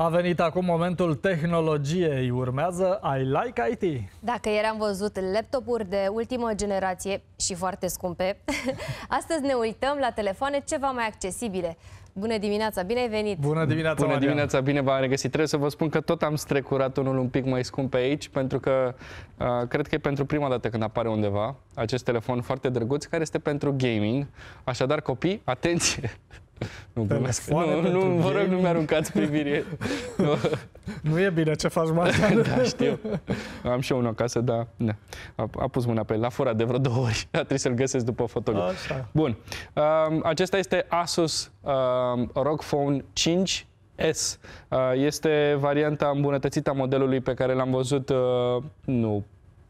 A venit acum momentul tehnologiei. Urmează I Like IT. Dacă ieri am văzut laptopuri de ultimă generație și foarte scumpe, astăzi ne uităm la telefoane ceva mai accesibile. Bună dimineața, bine ai venit! Bună dimineața, Bună Marian. dimineața, bine v-am regăsit. Trebuie să vă spun că tot am strecurat unul un pic mai scump pe aici, pentru că uh, cred că e pentru prima dată când apare undeva acest telefon foarte drăguț, care este pentru gaming. Așadar, copii, atenție! Nu, glumesc. Nu, nu, nu vă rog, nu mi-aruncați privire. nu. nu e bine ce faci, Martin. da, știu. Am și eu unul acasă, dar ne. A, a pus mâna pe el, a furat de vreo două ori. A trebuit să-l găsesc după fotograf. Așa. Bun. Um, acesta este Asus um, ROG Phone 5 S. este varianta îmbunătățită a modelului pe care l-am văzut, nu,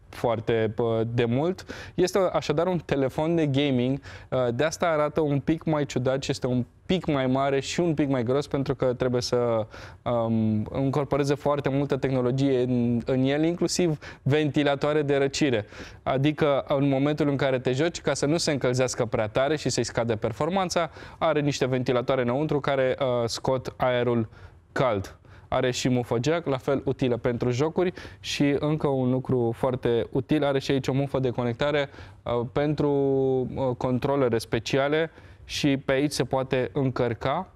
foarte de mult. Este așadar un telefon de gaming, ă, de asta arată un pic mai ciudat și este un pic mai mare și un pic mai gros pentru că trebuie să um, încorporeze foarte multă tehnologie în, în el, inclusiv ventilatoare de răcire. Adică în momentul în care te joci, ca să nu se încălzească prea tare și să-i scade performanța, are niște ventilatoare înăuntru care uh, scot aerul cald are și mufă jack, la fel utilă pentru jocuri și încă un lucru foarte util, are și aici o mufă de conectare uh, pentru uh, controlere speciale și pe aici se poate încărca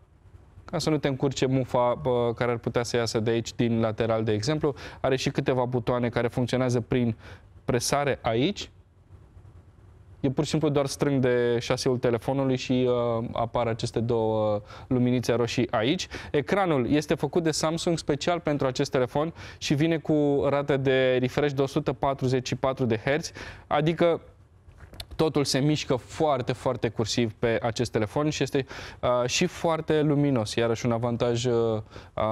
ca să nu te încurce mufa bă, uh, care ar putea să iasă de aici din lateral, de exemplu. Are și câteva butoane care funcționează prin presare aici eu pur și simplu doar strâng de șaseul telefonului și uh, apar aceste două luminițe roșii aici. Ecranul este făcut de Samsung special pentru acest telefon și vine cu rată de refresh de 144 de Hz, adică totul se mișcă foarte, foarte cursiv pe acest telefon și este uh, și foarte luminos, iarăși un avantaj uh,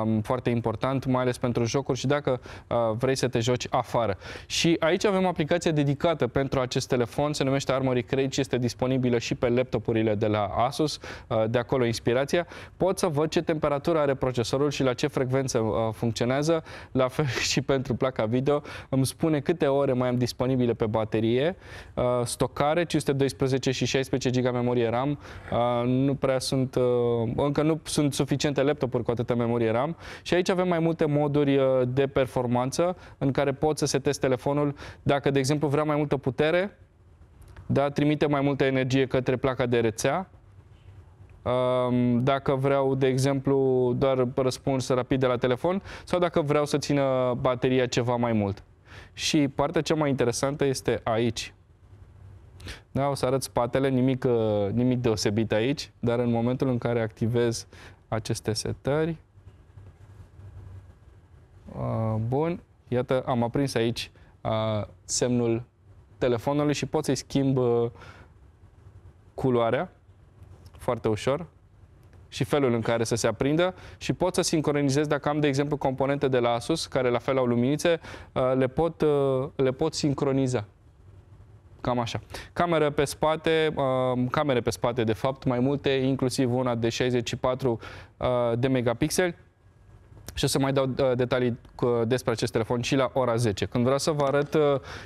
um, foarte important, mai ales pentru jocuri și dacă uh, vrei să te joci afară. Și aici avem aplicația dedicată pentru acest telefon, se numește Armory Crate și este disponibilă și pe laptopurile de la Asus, uh, de acolo inspirația. Pot să văd ce temperatură are procesorul și la ce frecvență uh, funcționează, la fel și pentru placa video. Îmi spune câte ore mai am disponibile pe baterie, uh, stocare are, 512 și 16 GB memorie RAM. Uh, nu prea sunt, uh, încă nu sunt suficiente laptopuri cu atâta memorie RAM. Și aici avem mai multe moduri uh, de performanță în care pot să setez telefonul. Dacă, de exemplu, vrea mai multă putere, da, trimite mai multă energie către placa de rețea, um, dacă vreau, de exemplu, doar răspuns rapid de la telefon sau dacă vreau să țină bateria ceva mai mult. Și partea cea mai interesantă este aici. Da, o să arăt spatele, nimic, uh, nimic deosebit aici, dar în momentul în care activez aceste setări, uh, bun, iată, am aprins aici uh, semnul telefonului și pot să-i schimb culoarea foarte ușor și felul în care să se aprindă și pot să sincronizez dacă am, de exemplu, componente de la Asus, care la fel au luminițe, le pot, le pot sincroniza cam așa. Cameră pe spate, uh, camere pe spate de fapt, mai multe, inclusiv una de 64 uh, de megapixeli, și o să mai dau uh, detalii uh, despre acest telefon și la ora 10. Când vreau să vă arăt uh,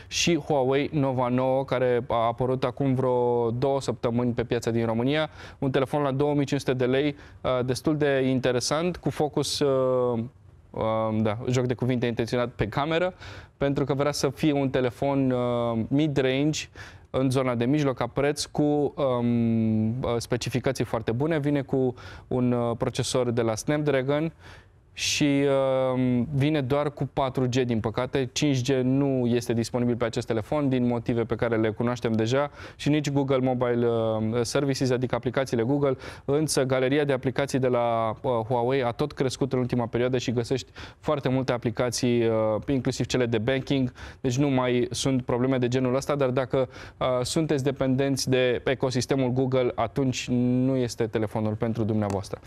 și Huawei Nova 9, care a apărut acum vreo două săptămâni pe piața din România, un telefon la 2500 de lei, destul de interesant, cu focus um, da, joc de cuvinte intenționat pe cameră, pentru că vrea să fie un telefon uh, mid-range în zona de mijloc a preț cu um, uh, specificații foarte bune. Vine cu un uh, procesor de la Snapdragon și uh, vine doar cu 4G, din păcate. 5G nu este disponibil pe acest telefon din motive pe care le cunoaștem deja și nici Google Mobile uh, Services, adică aplicațiile Google, însă galeria de aplicații de la uh, Huawei a tot crescut în ultima perioadă și găsești foarte multe aplicații, uh, inclusiv cele de banking, deci nu mai sunt probleme de genul ăsta, dar dacă uh, sunteți dependenți de ecosistemul Google, atunci nu este telefonul pentru dumneavoastră.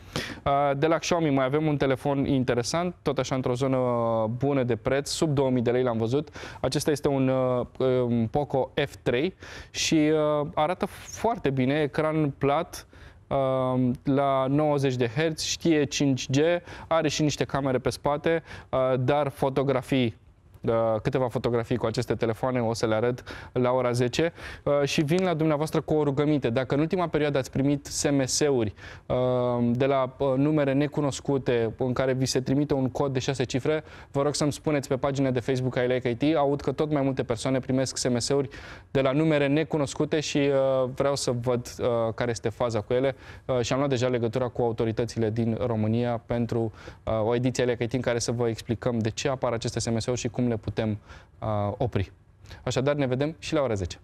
Uh, de la Xiaomi mai avem un telefon interesant, tot așa într-o zonă bună de preț, sub 2000 de lei l-am văzut. Acesta este un, uh, un Poco F3 și uh, arată foarte bine, ecran plat, uh, la 90 de Hz, știe 5G, are și niște camere pe spate, dar fotografii da, câteva fotografii cu aceste telefoane, o să le arăt la ora 10 uh, și vin la dumneavoastră cu o rugăminte. Dacă în ultima perioadă ați primit SMS-uri uh, de la uh, numere necunoscute în care vi se trimite un cod de 6 cifre, vă rog să-mi spuneți pe pagina de Facebook a Like IT. Aud că tot mai multe persoane primesc SMS-uri de la numere necunoscute și vreau să văd care este faza cu ele și am luat deja legătura cu autoritățile din România pentru o ediție Like IT în care să vă explicăm de ce apar aceste SMS-uri și cum le putem uh, opri. Așadar, ne vedem și la ora 10.